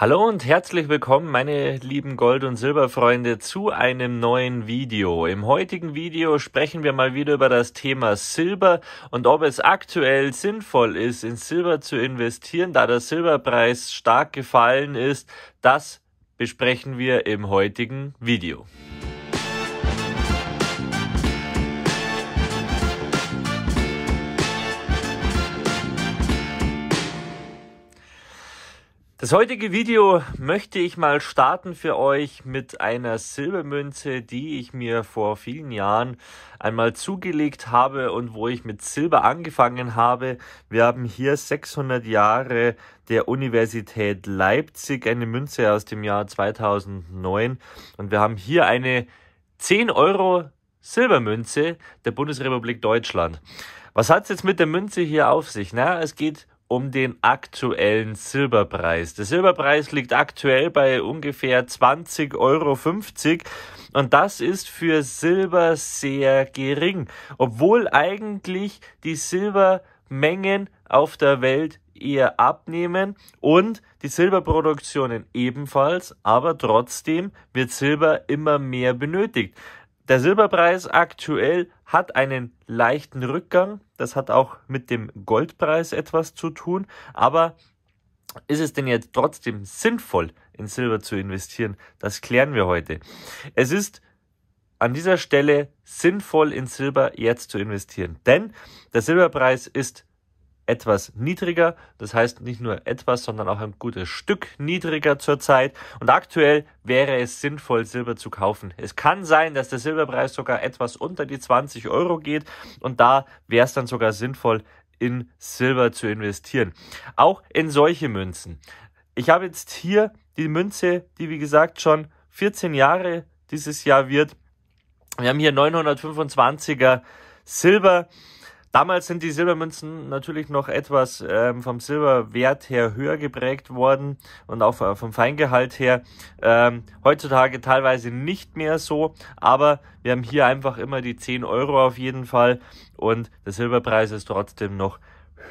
Hallo und herzlich willkommen, meine lieben Gold- und Silberfreunde, zu einem neuen Video. Im heutigen Video sprechen wir mal wieder über das Thema Silber und ob es aktuell sinnvoll ist, in Silber zu investieren, da der Silberpreis stark gefallen ist. Das besprechen wir im heutigen Video. Das heutige Video möchte ich mal starten für euch mit einer Silbermünze, die ich mir vor vielen Jahren einmal zugelegt habe und wo ich mit Silber angefangen habe. Wir haben hier 600 Jahre der Universität Leipzig, eine Münze aus dem Jahr 2009 und wir haben hier eine 10 Euro Silbermünze der Bundesrepublik Deutschland. Was hat's jetzt mit der Münze hier auf sich? Na, es geht um den aktuellen Silberpreis. Der Silberpreis liegt aktuell bei ungefähr 20,50 Euro und das ist für Silber sehr gering, obwohl eigentlich die Silbermengen auf der Welt eher abnehmen und die Silberproduktionen ebenfalls, aber trotzdem wird Silber immer mehr benötigt. Der Silberpreis aktuell hat einen leichten Rückgang. Das hat auch mit dem Goldpreis etwas zu tun. Aber ist es denn jetzt trotzdem sinnvoll, in Silber zu investieren? Das klären wir heute. Es ist an dieser Stelle sinnvoll, in Silber jetzt zu investieren. Denn der Silberpreis ist etwas niedriger. Das heißt nicht nur etwas, sondern auch ein gutes Stück niedriger zurzeit. Und aktuell wäre es sinnvoll, Silber zu kaufen. Es kann sein, dass der Silberpreis sogar etwas unter die 20 Euro geht. Und da wäre es dann sogar sinnvoll, in Silber zu investieren. Auch in solche Münzen. Ich habe jetzt hier die Münze, die wie gesagt schon 14 Jahre dieses Jahr wird. Wir haben hier 925er Silber. Damals sind die Silbermünzen natürlich noch etwas ähm, vom Silberwert her höher geprägt worden und auch äh, vom Feingehalt her. Ähm, heutzutage teilweise nicht mehr so, aber wir haben hier einfach immer die 10 Euro auf jeden Fall und der Silberpreis ist trotzdem noch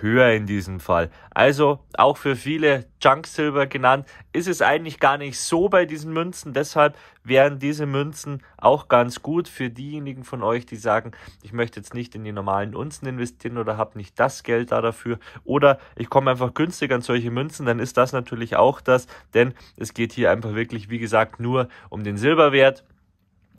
höher in diesem Fall. Also auch für viele Junk Silver genannt ist es eigentlich gar nicht so bei diesen Münzen. Deshalb wären diese Münzen auch ganz gut für diejenigen von euch, die sagen, ich möchte jetzt nicht in die normalen Unzen investieren oder habe nicht das Geld da dafür oder ich komme einfach günstig an solche Münzen, dann ist das natürlich auch das, denn es geht hier einfach wirklich, wie gesagt, nur um den Silberwert.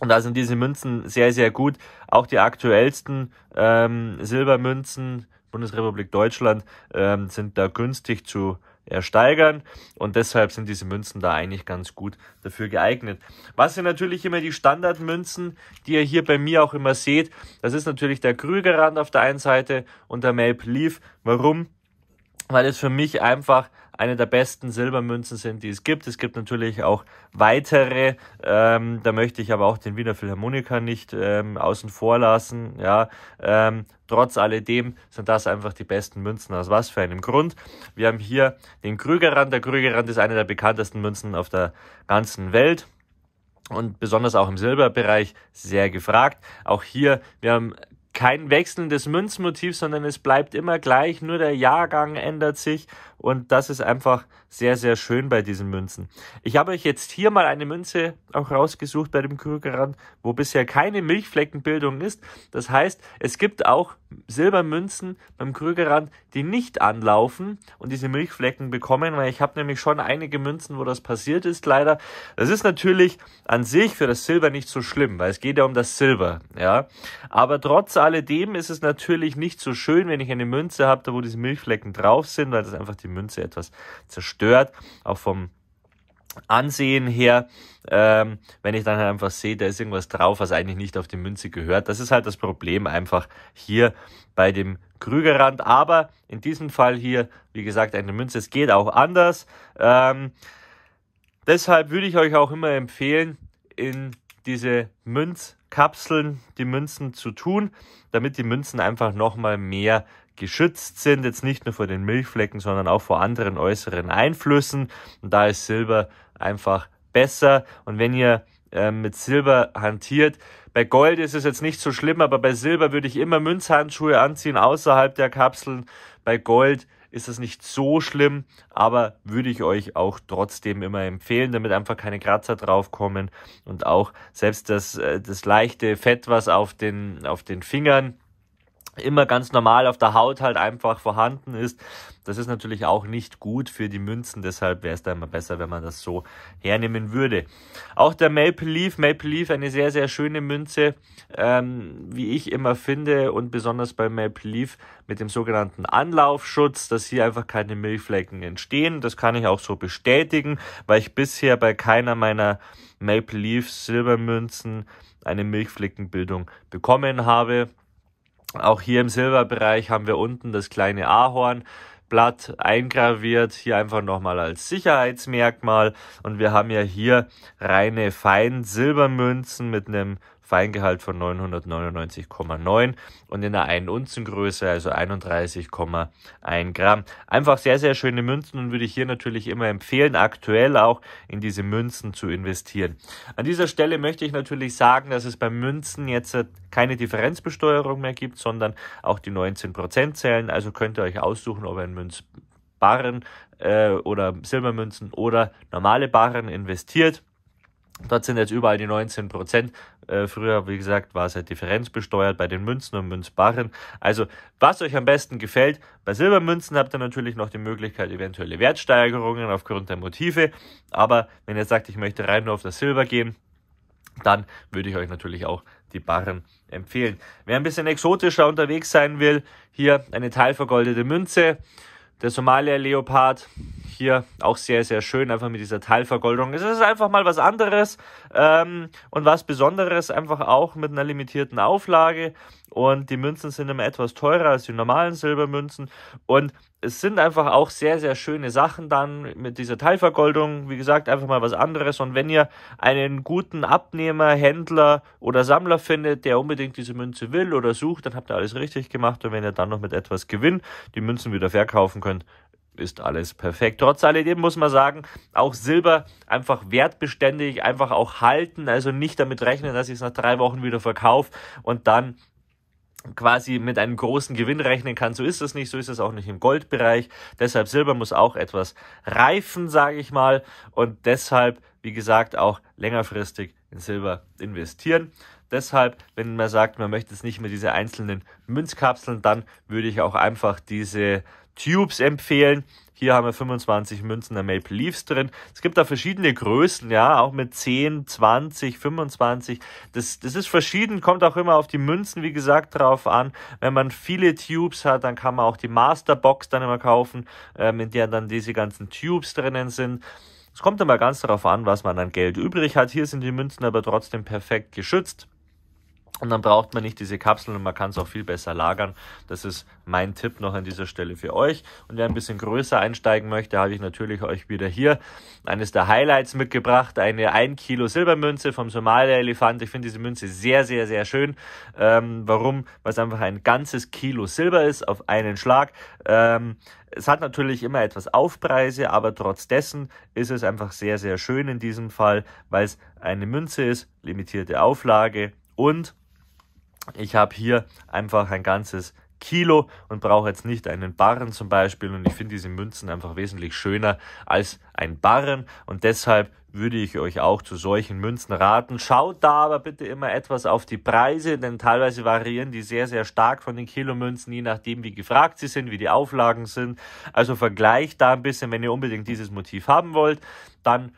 Und da sind diese Münzen sehr, sehr gut. Auch die aktuellsten ähm, Silbermünzen Bundesrepublik Deutschland ähm, sind da günstig zu ersteigern und deshalb sind diese Münzen da eigentlich ganz gut dafür geeignet. Was sind natürlich immer die Standardmünzen, die ihr hier bei mir auch immer seht. Das ist natürlich der Krügerrand auf der einen Seite und der Maple Leaf. Warum? Weil es für mich einfach eine der besten Silbermünzen sind, die es gibt. Es gibt natürlich auch weitere, ähm, da möchte ich aber auch den Wiener Philharmoniker nicht ähm, außen vor lassen. Ja, ähm, trotz alledem sind das einfach die besten Münzen. Aus was für einem Grund? Wir haben hier den Krügerrand. Der Krügerrand ist eine der bekanntesten Münzen auf der ganzen Welt und besonders auch im Silberbereich sehr gefragt. Auch hier, wir haben kein wechselndes Münzmotiv, sondern es bleibt immer gleich, nur der Jahrgang ändert sich und das ist einfach sehr, sehr schön bei diesen Münzen. Ich habe euch jetzt hier mal eine Münze auch rausgesucht bei dem Krügerrand, wo bisher keine Milchfleckenbildung ist. Das heißt, es gibt auch Silbermünzen beim Krügerrand, die nicht anlaufen und diese Milchflecken bekommen, weil ich habe nämlich schon einige Münzen, wo das passiert ist, leider. Das ist natürlich an sich für das Silber nicht so schlimm, weil es geht ja um das Silber, ja. Aber trotz zu alledem ist es natürlich nicht so schön, wenn ich eine Münze habe, da wo diese Milchflecken drauf sind, weil das einfach die Münze etwas zerstört, auch vom Ansehen her, ähm, wenn ich dann halt einfach sehe, da ist irgendwas drauf, was eigentlich nicht auf die Münze gehört. Das ist halt das Problem einfach hier bei dem Krügerrand. Aber in diesem Fall hier, wie gesagt, eine Münze, es geht auch anders. Ähm, deshalb würde ich euch auch immer empfehlen, in diese Münzkapseln, die Münzen zu tun, damit die Münzen einfach nochmal mehr geschützt sind, jetzt nicht nur vor den Milchflecken, sondern auch vor anderen äußeren Einflüssen. Und da ist Silber einfach besser. Und wenn ihr ähm, mit Silber hantiert, bei Gold ist es jetzt nicht so schlimm, aber bei Silber würde ich immer Münzhandschuhe anziehen außerhalb der Kapseln. Bei Gold ist es nicht so schlimm, aber würde ich euch auch trotzdem immer empfehlen, damit einfach keine Kratzer draufkommen und auch selbst das, äh, das leichte Fett, was auf den, auf den Fingern immer ganz normal auf der Haut halt einfach vorhanden ist. Das ist natürlich auch nicht gut für die Münzen, deshalb wäre es da immer besser, wenn man das so hernehmen würde. Auch der Maple Leaf, Maple Leaf eine sehr, sehr schöne Münze, ähm, wie ich immer finde und besonders bei Maple Leaf mit dem sogenannten Anlaufschutz, dass hier einfach keine Milchflecken entstehen. Das kann ich auch so bestätigen, weil ich bisher bei keiner meiner Maple Leaf Silbermünzen eine Milchfleckenbildung bekommen habe. Auch hier im Silberbereich haben wir unten das kleine Ahornblatt eingraviert, hier einfach nochmal als Sicherheitsmerkmal. Und wir haben ja hier reine Feinsilbermünzen mit einem Feingehalt von 999,9 und in der 1 Unzen Größe, also 31,1 Gramm. Einfach sehr, sehr schöne Münzen und würde ich hier natürlich immer empfehlen, aktuell auch in diese Münzen zu investieren. An dieser Stelle möchte ich natürlich sagen, dass es bei Münzen jetzt keine Differenzbesteuerung mehr gibt, sondern auch die 19% zählen. Also könnt ihr euch aussuchen, ob ihr in Münz Barren äh, oder Silbermünzen oder normale Barren investiert. Dort sind jetzt überall die 19 Prozent. Äh, früher, wie gesagt, war es ja halt differenzbesteuert bei den Münzen und Münzbarren. Also, was euch am besten gefällt. Bei Silbermünzen habt ihr natürlich noch die Möglichkeit, eventuelle Wertsteigerungen aufgrund der Motive. Aber wenn ihr sagt, ich möchte rein nur auf das Silber gehen, dann würde ich euch natürlich auch die Barren empfehlen. Wer ein bisschen exotischer unterwegs sein will, hier eine teilvergoldete Münze. Der Somalia-Leopard, hier auch sehr, sehr schön, einfach mit dieser Teilvergoldung. Es ist einfach mal was anderes ähm, und was Besonderes, einfach auch mit einer limitierten Auflage. Und die Münzen sind immer etwas teurer als die normalen Silbermünzen. Und es sind einfach auch sehr, sehr schöne Sachen dann mit dieser Teilvergoldung. Wie gesagt, einfach mal was anderes. Und wenn ihr einen guten Abnehmer, Händler oder Sammler findet, der unbedingt diese Münze will oder sucht, dann habt ihr alles richtig gemacht. Und wenn ihr dann noch mit etwas Gewinn die Münzen wieder verkaufen könnt, ist alles perfekt. Trotz alledem muss man sagen, auch Silber einfach wertbeständig, einfach auch halten, also nicht damit rechnen, dass ich es nach drei Wochen wieder verkaufe und dann quasi mit einem großen Gewinn rechnen kann. So ist das nicht, so ist es auch nicht im Goldbereich. Deshalb Silber muss auch etwas reifen, sage ich mal. Und deshalb, wie gesagt, auch längerfristig in Silber investieren. Deshalb, wenn man sagt, man möchte jetzt nicht mehr diese einzelnen Münzkapseln, dann würde ich auch einfach diese Tubes empfehlen. Hier haben wir 25 Münzen der Maple Leafs drin. Es gibt da verschiedene Größen, ja, auch mit 10, 20, 25. Das, das ist verschieden, kommt auch immer auf die Münzen, wie gesagt, drauf an. Wenn man viele Tubes hat, dann kann man auch die Masterbox dann immer kaufen, ähm, in der dann diese ganzen Tubes drinnen sind. Es kommt immer ganz darauf an, was man an Geld übrig hat. Hier sind die Münzen aber trotzdem perfekt geschützt. Und dann braucht man nicht diese Kapseln und man kann es auch viel besser lagern. Das ist mein Tipp noch an dieser Stelle für euch. Und wer ein bisschen größer einsteigen möchte, habe ich natürlich euch wieder hier eines der Highlights mitgebracht. Eine 1 Kilo Silbermünze vom Somalia-Elefant. Ich finde diese Münze sehr, sehr, sehr schön. Ähm, warum? Weil es einfach ein ganzes Kilo Silber ist auf einen Schlag. Ähm, es hat natürlich immer etwas Aufpreise, aber trotz dessen ist es einfach sehr, sehr schön in diesem Fall, weil es eine Münze ist, limitierte Auflage und ich habe hier einfach ein ganzes Kilo und brauche jetzt nicht einen Barren zum Beispiel. Und ich finde diese Münzen einfach wesentlich schöner als ein Barren. Und deshalb würde ich euch auch zu solchen Münzen raten. Schaut da aber bitte immer etwas auf die Preise, denn teilweise variieren die sehr, sehr stark von den Kilomünzen, je nachdem, wie gefragt sie sind, wie die Auflagen sind. Also vergleicht da ein bisschen, wenn ihr unbedingt dieses Motiv haben wollt, dann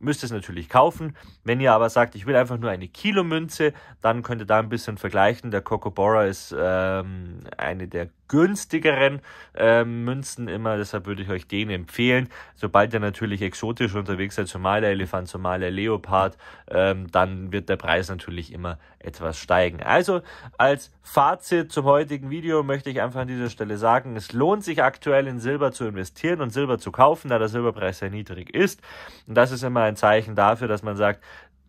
müsst es natürlich kaufen. Wenn ihr aber sagt, ich will einfach nur eine Kilo Münze, dann könnt ihr da ein bisschen vergleichen. Der Kokobora ist ähm, eine der günstigeren äh, Münzen immer. Deshalb würde ich euch den empfehlen. Sobald ihr natürlich exotisch unterwegs seid, zumal der Elefant, zumal der Leopard, ähm, dann wird der Preis natürlich immer etwas steigen. Also als Fazit zum heutigen Video möchte ich einfach an dieser Stelle sagen, es lohnt sich aktuell in Silber zu investieren und Silber zu kaufen, da der Silberpreis sehr niedrig ist. Und das ist immer ein Zeichen dafür, dass man sagt,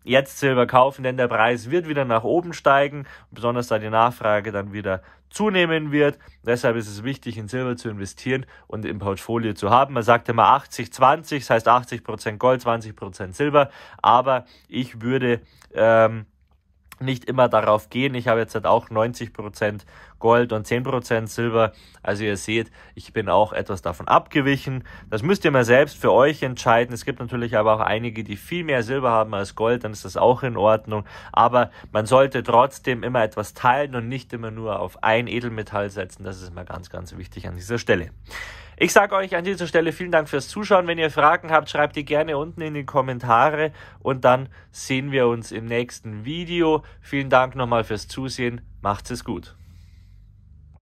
jetzt Silber kaufen, denn der Preis wird wieder nach oben steigen, besonders da die Nachfrage dann wieder zunehmen wird. Deshalb ist es wichtig, in Silber zu investieren und im Portfolio zu haben. Man sagt immer 80-20, das heißt 80% Gold, 20% Silber, aber ich würde ähm, nicht immer darauf gehen. Ich habe jetzt halt auch 90% Gold und 10% Silber. Also ihr seht, ich bin auch etwas davon abgewichen. Das müsst ihr mal selbst für euch entscheiden. Es gibt natürlich aber auch einige, die viel mehr Silber haben als Gold, dann ist das auch in Ordnung. Aber man sollte trotzdem immer etwas teilen und nicht immer nur auf ein Edelmetall setzen. Das ist immer ganz, ganz wichtig an dieser Stelle. Ich sage euch an dieser Stelle vielen Dank fürs Zuschauen. Wenn ihr Fragen habt, schreibt die gerne unten in die Kommentare und dann sehen wir uns im nächsten Video. Vielen Dank nochmal fürs Zusehen. Macht's es gut.